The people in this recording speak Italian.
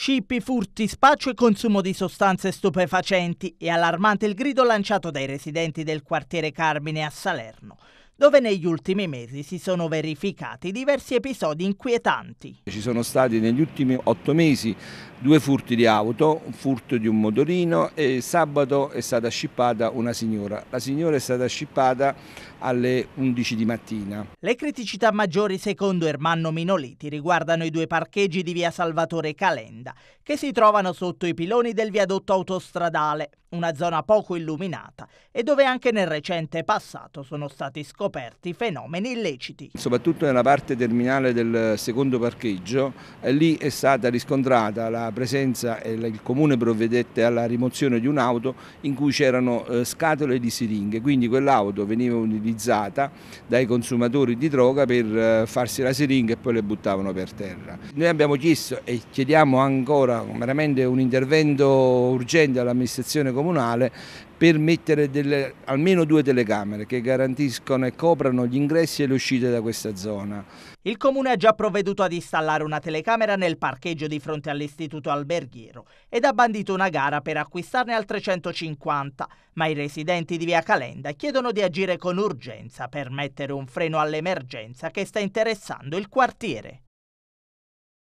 Scippi, furti, spaccio e consumo di sostanze stupefacenti. È allarmante il grido lanciato dai residenti del quartiere Carmine a Salerno dove negli ultimi mesi si sono verificati diversi episodi inquietanti. Ci sono stati negli ultimi otto mesi due furti di auto, un furto di un motorino e sabato è stata scippata una signora. La signora è stata scippata alle 11 di mattina. Le criticità maggiori secondo Ermanno Minoliti riguardano i due parcheggi di via Salvatore Calenda che si trovano sotto i piloni del viadotto autostradale una zona poco illuminata e dove anche nel recente passato sono stati scoperti fenomeni illeciti. Soprattutto nella parte terminale del secondo parcheggio, eh, lì è stata riscontrata la presenza e il comune provvedette alla rimozione di un'auto in cui c'erano eh, scatole di siringhe, quindi quell'auto veniva utilizzata dai consumatori di droga per eh, farsi la siringa e poi le buttavano per terra. Noi abbiamo chiesto e chiediamo ancora veramente un intervento urgente all'amministrazione comunale per mettere delle, almeno due telecamere che garantiscono e coprano gli ingressi e le uscite da questa zona. Il comune ha già provveduto ad installare una telecamera nel parcheggio di fronte all'istituto alberghiero ed ha bandito una gara per acquistarne altre 150, ma i residenti di Via Calenda chiedono di agire con urgenza per mettere un freno all'emergenza che sta interessando il quartiere.